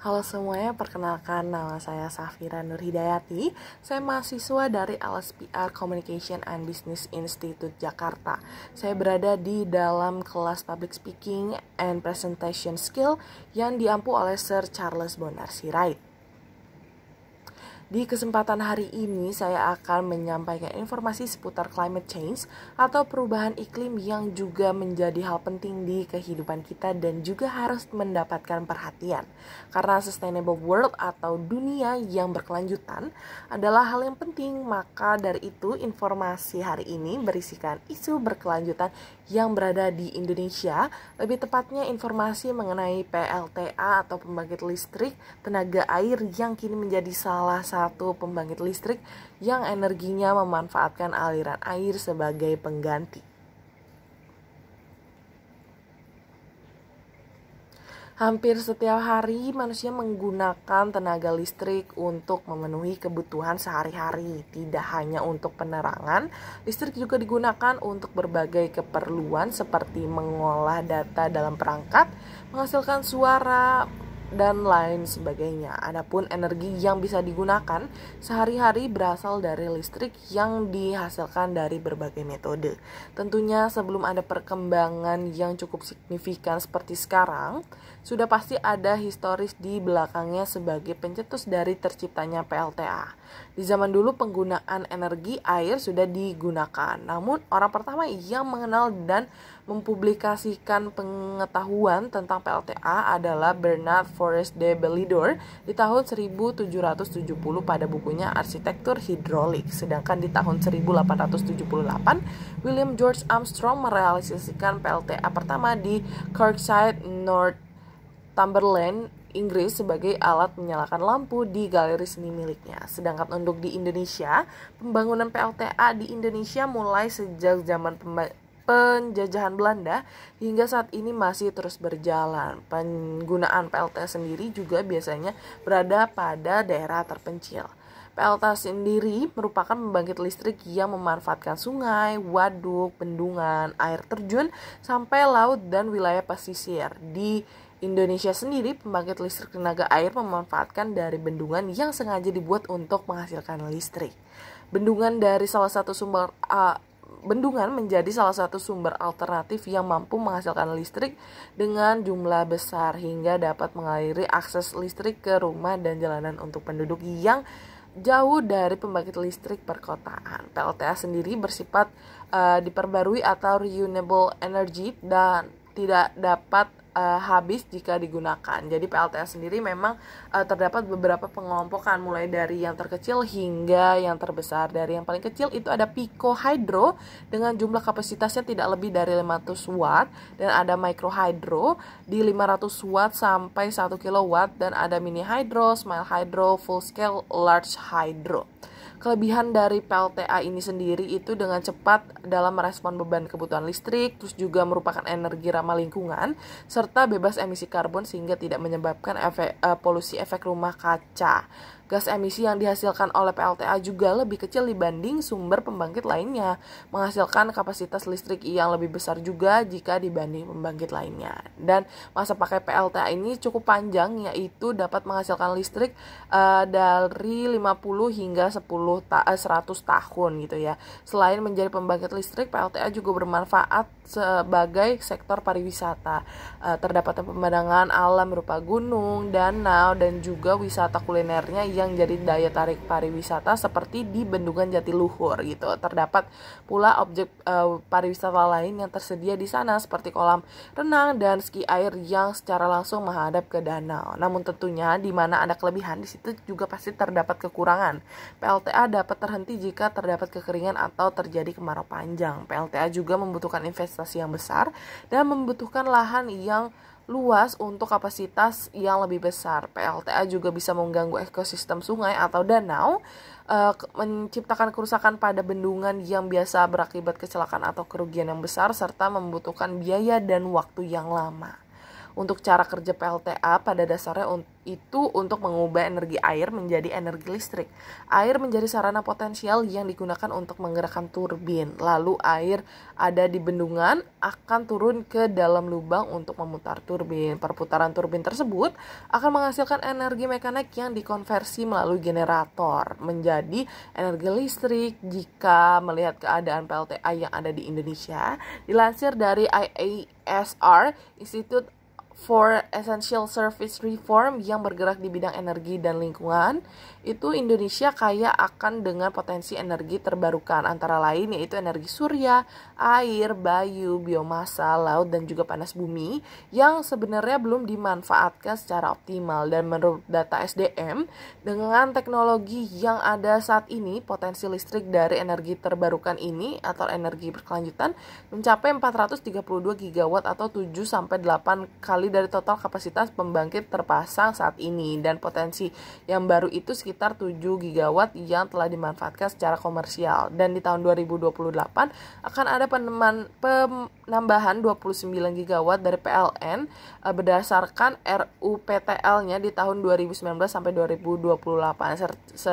Halo semuanya, perkenalkan nama saya Safira Nur Hidayati. Saya mahasiswa dari LSPR Communication and Business Institute Jakarta. Saya berada di dalam kelas Public Speaking and Presentation Skill yang diampu oleh Sir Charles Bonar Sirait. Di kesempatan hari ini saya akan menyampaikan informasi seputar climate change atau perubahan iklim yang juga menjadi hal penting di kehidupan kita dan juga harus mendapatkan perhatian. Karena sustainable world atau dunia yang berkelanjutan adalah hal yang penting, maka dari itu informasi hari ini berisikan isu berkelanjutan yang berada di Indonesia, lebih tepatnya informasi mengenai PLTA atau pembangkit listrik tenaga air yang kini menjadi salah satu satu pembangkit listrik yang energinya memanfaatkan aliran air sebagai pengganti. Hampir setiap hari manusia menggunakan tenaga listrik untuk memenuhi kebutuhan sehari-hari. Tidak hanya untuk penerangan, listrik juga digunakan untuk berbagai keperluan seperti mengolah data dalam perangkat, menghasilkan suara, dan lain sebagainya. Adapun energi yang bisa digunakan sehari-hari berasal dari listrik yang dihasilkan dari berbagai metode. Tentunya sebelum ada perkembangan yang cukup signifikan seperti sekarang, sudah pasti ada historis di belakangnya sebagai pencetus dari terciptanya PLTA. Di zaman dulu penggunaan energi air sudah digunakan, namun orang pertama yang mengenal dan mempublikasikan pengetahuan tentang PLTA adalah Bernard Forrest de Belidor di tahun 1770 pada bukunya Arsitektur Hidrolik. Sedangkan di tahun 1878, William George Armstrong merealisasikan PLTA pertama di Kirkside, Northumberland, Inggris sebagai alat menyalakan lampu di galeri seni miliknya. Sedangkan untuk di Indonesia, pembangunan PLTA di Indonesia mulai sejak zaman penjajahan Belanda hingga saat ini masih terus berjalan. Penggunaan PLT sendiri juga biasanya berada pada daerah terpencil. PLT sendiri merupakan pembangkit listrik yang memanfaatkan sungai, waduk, bendungan, air terjun, sampai laut dan wilayah pesisir. Di Indonesia sendiri, pembangkit listrik tenaga air memanfaatkan dari bendungan yang sengaja dibuat untuk menghasilkan listrik. Bendungan dari salah satu sumber uh, bendungan menjadi salah satu sumber alternatif yang mampu menghasilkan listrik dengan jumlah besar hingga dapat mengaliri akses listrik ke rumah dan jalanan untuk penduduk yang jauh dari pembangkit listrik perkotaan. PLTA sendiri bersifat uh, diperbarui atau renewable energy dan tidak dapat uh, habis jika digunakan. Jadi PLTS sendiri memang uh, terdapat beberapa pengelompokan mulai dari yang terkecil hingga yang terbesar. Dari yang paling kecil itu ada pico hydro dengan jumlah kapasitasnya tidak lebih dari 500 watt dan ada micro hydro di 500 watt sampai 1 kilowatt dan ada mini hydro, small hydro, full scale, large hydro kelebihan dari PLTA ini sendiri itu dengan cepat dalam merespon beban kebutuhan listrik, terus juga merupakan energi ramah lingkungan, serta bebas emisi karbon sehingga tidak menyebabkan efek, uh, polusi efek rumah kaca. Gas emisi yang dihasilkan oleh PLTA juga lebih kecil dibanding sumber pembangkit lainnya, menghasilkan kapasitas listrik yang lebih besar juga jika dibanding pembangkit lainnya. Dan masa pakai PLTA ini cukup panjang, yaitu dapat menghasilkan listrik uh, dari 50 hingga 10 ta 100 eh, tahun gitu ya. Selain menjadi pembangkit listrik, PLTA juga bermanfaat sebagai sektor pariwisata. Eh, terdapat pemandangan alam berupa gunung, danau, dan juga wisata kulinernya yang jadi daya tarik pariwisata seperti di Bendungan Jatiluhur gitu. Terdapat pula objek uh, pariwisata lain yang tersedia di sana seperti kolam renang dan ski air yang secara langsung menghadap ke danau. Namun tentunya di mana ada kelebihan di situ juga pasti terdapat kekurangan. PLTA dapat terhenti jika terdapat kekeringan atau terjadi kemarau panjang. PLTA juga membutuhkan investasi investasi yang besar dan membutuhkan lahan yang luas untuk kapasitas yang lebih besar. PLTA juga bisa mengganggu ekosistem sungai atau danau, eh, menciptakan kerusakan pada bendungan yang biasa berakibat kecelakaan atau kerugian yang besar, serta membutuhkan biaya dan waktu yang lama. Untuk cara kerja PLTA pada dasarnya itu untuk mengubah energi air menjadi energi listrik. Air menjadi sarana potensial yang digunakan untuk menggerakkan turbin. Lalu air ada di bendungan akan turun ke dalam lubang untuk memutar turbin. Perputaran turbin tersebut akan menghasilkan energi mekanik yang dikonversi melalui generator menjadi energi listrik. Jika melihat keadaan PLTA yang ada di Indonesia, dilansir dari IASR, Institute for Essential Service Reform yang bergerak di bidang energi dan lingkungan, itu Indonesia kaya akan dengan potensi energi terbarukan antara lain yaitu energi surya, air, bayu, biomasa, laut dan juga panas bumi yang sebenarnya belum dimanfaatkan secara optimal dan menurut data SDM dengan teknologi yang ada saat ini potensi listrik dari energi terbarukan ini atau energi berkelanjutan mencapai 432 gigawatt atau 7 sampai 8 kali kali dari total kapasitas pembangkit terpasang saat ini dan potensi yang baru itu sekitar 7 gigawatt yang telah dimanfaatkan secara komersial dan di tahun 2028 akan ada peneman, pem, nambahan 29 gigawatt dari PLN uh, eh, berdasarkan RUPTL-nya di tahun 2019 sampai 2028. Se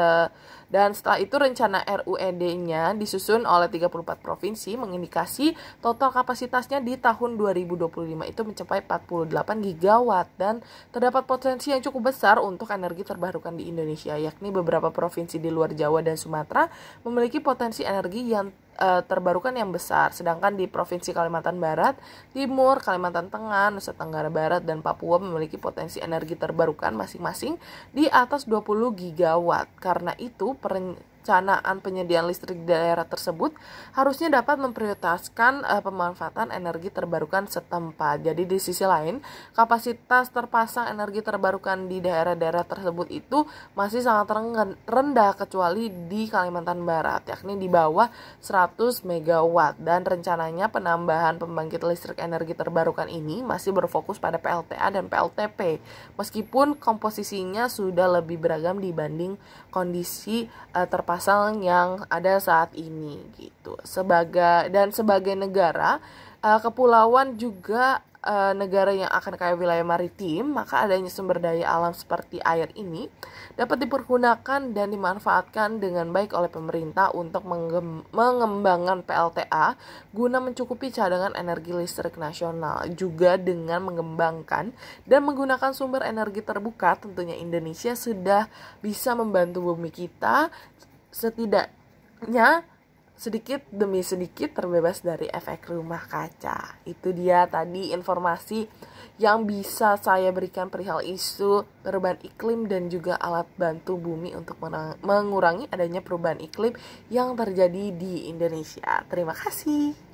dan setelah itu rencana RUED-nya disusun oleh 34 provinsi mengindikasi total kapasitasnya di tahun 2025 itu mencapai 48 gigawatt dan terdapat potensi yang cukup besar untuk energi terbarukan di Indonesia yakni beberapa provinsi di luar Jawa dan Sumatera memiliki potensi energi yang uh, terbarukan yang besar. Sedangkan di Provinsi Kalimantan Barat, Timur, Kalimantan Tengah, Nusa Tenggara Barat, dan Papua memiliki potensi energi terbarukan masing-masing di atas 20 gigawatt. Karena itu, per perencanaan penyediaan listrik di daerah tersebut harusnya dapat memprioritaskan uh, pemanfaatan energi terbarukan setempat. Jadi di sisi lain, kapasitas terpasang energi terbarukan di daerah-daerah tersebut itu masih sangat rendah kecuali di Kalimantan Barat, yakni di bawah 100 MW dan rencananya penambahan pembangkit listrik energi terbarukan ini masih berfokus pada PLTA dan PLTP. Meskipun komposisinya sudah lebih beragam dibanding kondisi uh, terpasang pasal yang ada saat ini gitu. Sebagai dan sebagai negara uh, kepulauan juga uh, negara yang akan kaya wilayah maritim, maka adanya sumber daya alam seperti air ini dapat dipergunakan dan dimanfaatkan dengan baik oleh pemerintah untuk mengembangkan PLTA guna mencukupi cadangan energi listrik nasional, juga dengan mengembangkan dan menggunakan sumber energi terbuka tentunya Indonesia sudah bisa membantu bumi kita setidaknya sedikit demi sedikit terbebas dari efek rumah kaca. Itu dia tadi informasi yang bisa saya berikan perihal isu perubahan iklim dan juga alat bantu bumi untuk mengurangi adanya perubahan iklim yang terjadi di Indonesia. Terima kasih.